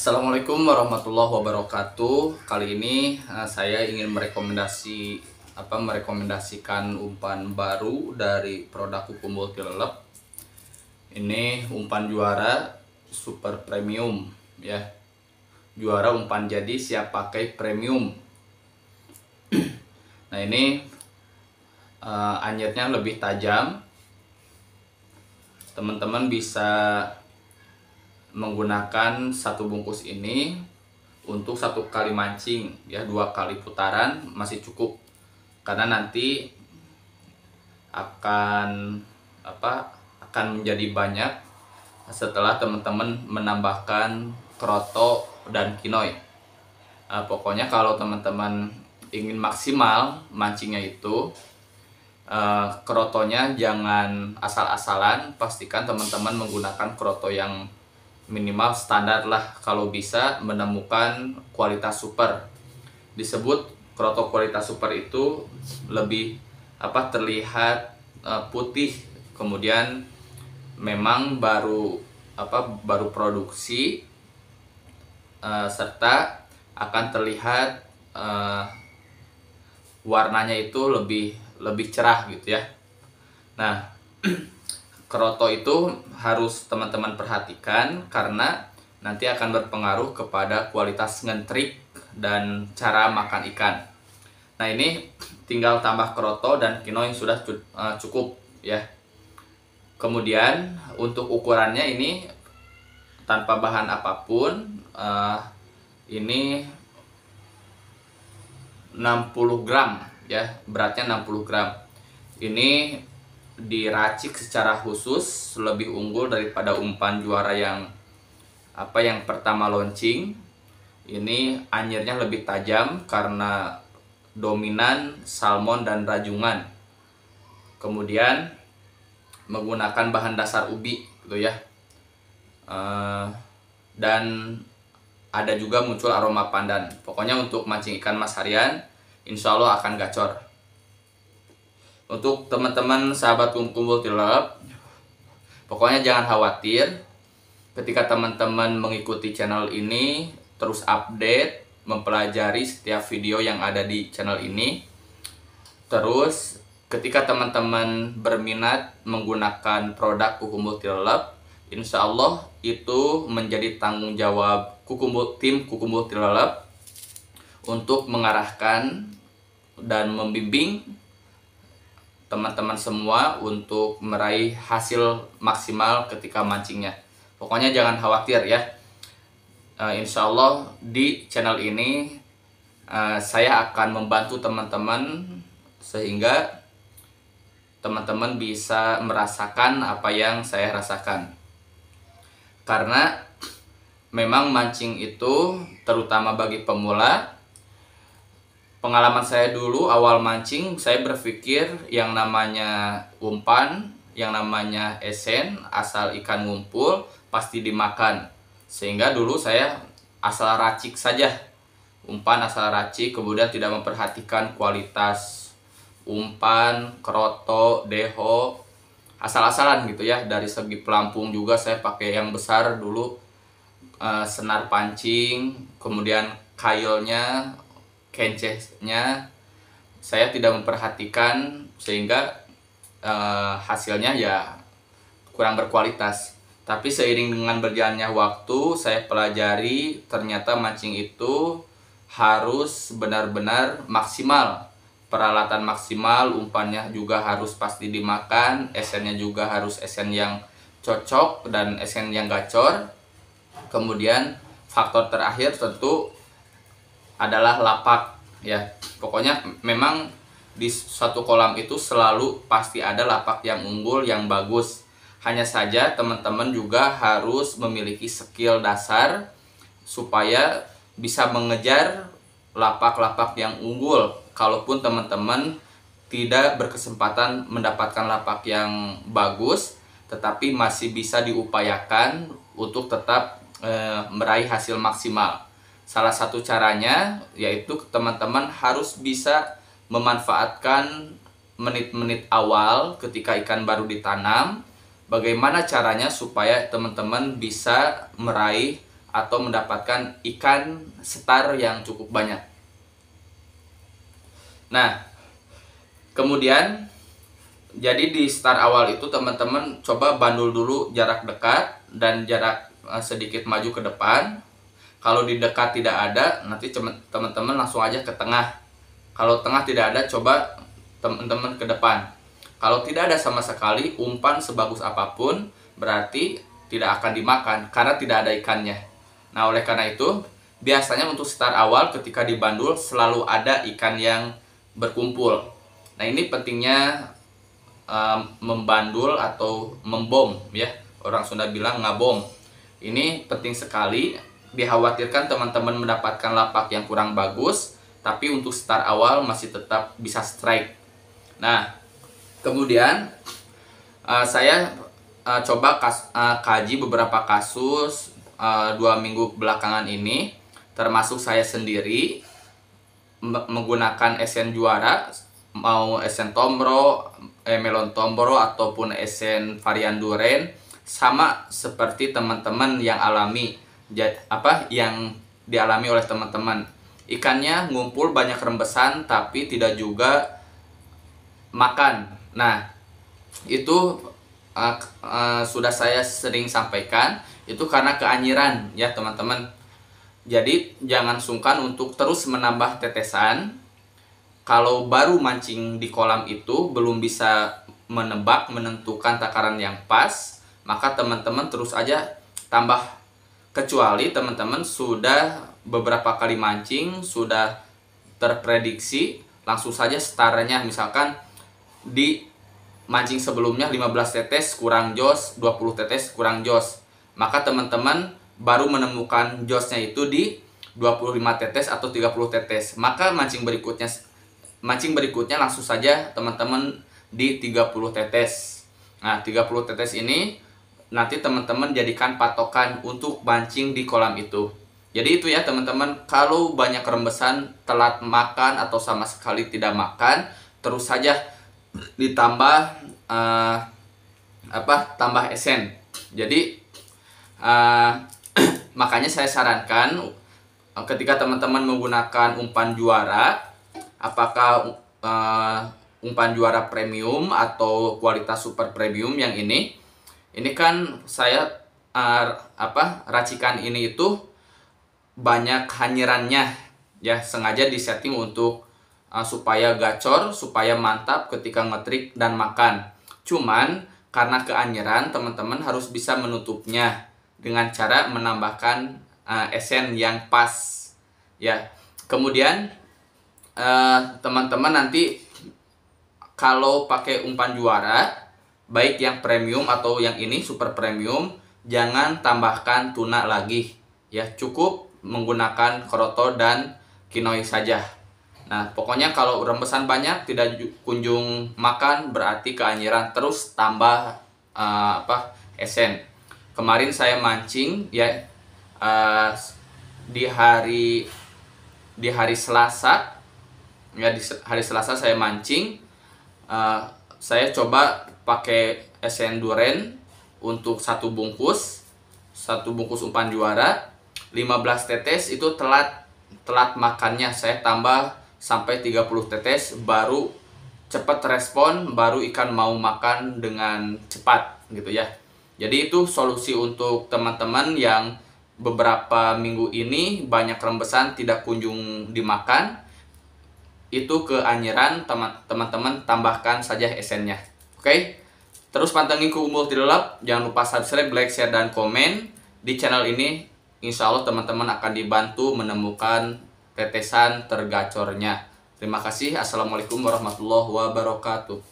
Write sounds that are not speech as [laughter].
Assalamualaikum warahmatullahi wabarakatuh. Kali ini eh, saya ingin merekomendasi apa merekomendasikan umpan baru dari produk hukum multilelep. Ini umpan juara super premium ya. Juara umpan jadi siap pakai premium. [clears throat] nah, ini uh, lebih tajam. Teman-teman bisa menggunakan satu bungkus ini untuk satu kali mancing ya dua kali putaran masih cukup karena nanti akan apa akan menjadi banyak setelah teman-teman menambahkan kroto dan kinoi nah, pokoknya kalau teman-teman ingin maksimal mancingnya itu uh, eh, krotonya jangan asal-asalan pastikan teman-teman menggunakan kroto yang minimal standar lah kalau bisa menemukan kualitas super. Disebut kroto kualitas super itu lebih apa terlihat uh, putih kemudian memang baru apa baru produksi uh, serta akan terlihat uh, warnanya itu lebih lebih cerah gitu ya. Nah, [clears throat] keroto itu harus teman-teman perhatikan karena nanti akan berpengaruh kepada kualitas ngentrik dan cara makan ikan. Nah ini tinggal tambah keroto dan kino yang sudah eh, cukup ya. Kemudian untuk ukurannya ini tanpa bahan apapun uh, ini 60 gram ya beratnya 60 gram. Ini diracik secara khusus lebih unggul daripada umpan juara yang apa yang pertama launching ini anyirnya lebih tajam karena dominan salmon dan rajungan kemudian menggunakan bahan dasar ubi gitu ya eh, dan ada juga muncul aroma pandan pokoknya untuk mancing ikan mas harian insya Allah akan gacor untuk teman-teman sahabat kumpul tilap pokoknya jangan khawatir ketika teman-teman mengikuti channel ini terus update mempelajari setiap video yang ada di channel ini terus ketika teman-teman berminat menggunakan produk kukumbul tilap insya Allah itu menjadi tanggung jawab kukumbul tim kukumbul tilap untuk mengarahkan dan membimbing teman-teman semua untuk meraih hasil maksimal ketika mancingnya. Pokoknya jangan khawatir ya. Uh, insya Allah di channel ini uh, saya akan membantu teman-teman sehingga teman-teman bisa merasakan apa yang saya rasakan. Karena memang mancing itu terutama bagi pemula pengalaman saya dulu awal mancing saya berpikir yang namanya umpan yang namanya esen asal ikan ngumpul pasti dimakan sehingga dulu saya asal racik saja umpan asal racik kemudian tidak memperhatikan kualitas umpan keroto deho asal-asalan gitu ya dari segi pelampung juga saya pakai yang besar dulu eh, senar pancing kemudian kailnya kencengnya saya tidak memperhatikan sehingga uh, hasilnya ya kurang berkualitas. Tapi seiring dengan berjalannya waktu, saya pelajari ternyata mancing itu harus benar-benar maksimal. Peralatan maksimal, umpannya juga harus pasti dimakan, esennya juga harus esen yang cocok dan esen yang gacor. Kemudian faktor terakhir tentu adalah lapak ya pokoknya memang di suatu kolam itu selalu pasti ada lapak yang unggul yang bagus hanya saja teman-teman juga harus memiliki skill dasar supaya bisa mengejar lapak-lapak yang unggul kalaupun teman-teman tidak berkesempatan mendapatkan lapak yang bagus tetapi masih bisa diupayakan untuk tetap e, meraih hasil maksimal Salah satu caranya yaitu teman-teman harus bisa memanfaatkan menit-menit awal ketika ikan baru ditanam. Bagaimana caranya supaya teman-teman bisa meraih atau mendapatkan ikan setar yang cukup banyak. Nah, kemudian jadi di star awal itu teman-teman coba bandul dulu jarak dekat dan jarak eh, sedikit maju ke depan kalau di dekat tidak ada, nanti teman-teman langsung aja ke tengah. Kalau tengah tidak ada, coba teman-teman ke depan. Kalau tidak ada sama sekali, umpan sebagus apapun berarti tidak akan dimakan karena tidak ada ikannya. Nah, oleh karena itu, biasanya untuk start awal ketika dibandul selalu ada ikan yang berkumpul. Nah, ini pentingnya um, membandul atau membom ya. Orang Sunda bilang ngabom. Ini penting sekali dikhawatirkan teman-teman mendapatkan lapak yang kurang bagus, tapi untuk start awal masih tetap bisa strike. Nah, kemudian uh, saya uh, coba kas, uh, kaji beberapa kasus uh, dua minggu belakangan ini, termasuk saya sendiri menggunakan esen juara, mau esen tombro, eh, melon tombro ataupun esen varian duren, sama seperti teman-teman yang alami apa yang dialami oleh teman-teman. Ikannya ngumpul banyak rembesan tapi tidak juga makan. Nah, itu uh, uh, sudah saya sering sampaikan itu karena keanyiran ya teman-teman. Jadi jangan sungkan untuk terus menambah tetesan. Kalau baru mancing di kolam itu belum bisa menebak menentukan takaran yang pas, maka teman-teman terus aja tambah kecuali teman-teman sudah beberapa kali mancing sudah terprediksi langsung saja setaranya misalkan di mancing sebelumnya 15 tetes kurang jos 20 tetes kurang jos maka teman-teman baru menemukan josnya itu di 25 tetes atau 30 tetes maka mancing berikutnya mancing berikutnya langsung saja teman-teman di 30 tetes nah 30 tetes ini nanti teman-teman jadikan patokan untuk mancing di kolam itu. Jadi itu ya teman-teman, kalau banyak rembesan, telat makan atau sama sekali tidak makan, terus saja ditambah uh, apa? tambah esen. Jadi uh, [clears throat] makanya saya sarankan eh, ketika teman-teman menggunakan umpan juara, apakah uh, umpan juara premium atau kualitas super premium yang ini ini kan saya uh, apa racikan ini itu banyak hanyirannya ya sengaja disetting untuk uh, supaya gacor supaya mantap ketika ngetrik dan makan cuman karena keanyiran teman-teman harus bisa menutupnya dengan cara menambahkan uh, esen yang pas ya kemudian teman-teman uh, teman -teman nanti kalau pakai umpan juara baik yang premium atau yang ini super premium jangan tambahkan tuna lagi ya cukup menggunakan kroto dan kinoi saja nah pokoknya kalau rembesan banyak tidak kunjung makan berarti keanjuran terus tambah uh, apa esen kemarin saya mancing ya uh, di hari di hari Selasa ya di hari Selasa saya mancing uh, saya coba pakai esen duren untuk satu bungkus satu bungkus umpan juara 15 tetes itu telat telat makannya saya tambah sampai 30 tetes baru cepat respon baru ikan mau makan dengan cepat gitu ya jadi itu solusi untuk teman-teman yang beberapa minggu ini banyak rembesan tidak kunjung dimakan itu ke anjuran teman-teman tambahkan saja esennya Oke? Terus pantengin Kumbul Dilelap, jangan lupa subscribe, like, share, dan komen di channel ini. Insya Allah teman-teman akan dibantu menemukan tetesan tergacornya. Terima kasih. Assalamualaikum warahmatullahi wabarakatuh.